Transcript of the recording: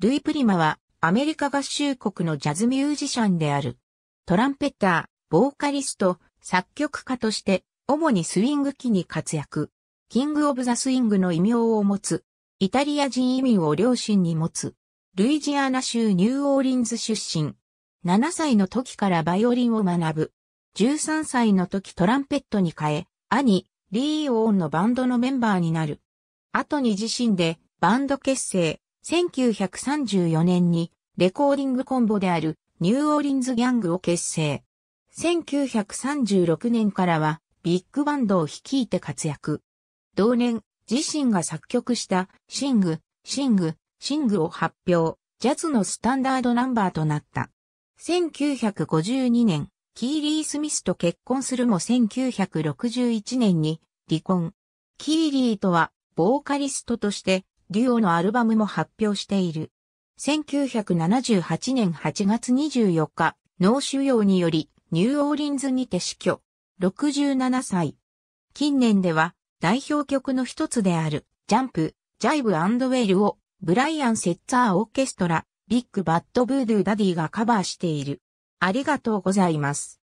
ルイ・プリマはアメリカ合衆国のジャズミュージシャンである。トランペッター、ボーカリスト、作曲家として、主にスイング機に活躍。キング・オブ・ザ・スイングの異名を持つ。イタリア人移民を両親に持つ。ルイジアーナ州ニューオーリンズ出身。7歳の時からバイオリンを学ぶ。13歳の時トランペットに変え、兄、リー・オーンのバンドのメンバーになる。後に自身でバンド結成、1934年にレコーディングコンボであるニューオーリンズギャングを結成。1936年からはビッグバンドを率いて活躍。同年、自身が作曲したシング、シング、シングを発表、ジャズのスタンダードナンバーとなった。1952年、キーリー・スミスと結婚するも1961年に離婚。キーリーとはボーカリストとしてデュオのアルバムも発表している。1978年8月24日、脳腫瘍によりニューオーリンズにて死去。67歳。近年では代表曲の一つであるジャンプ、ジャイブウェイルをブライアン・セッツァー・オーケストラ、ビッグ・バッド・ブードゥ・ダディがカバーしている。ありがとうございます。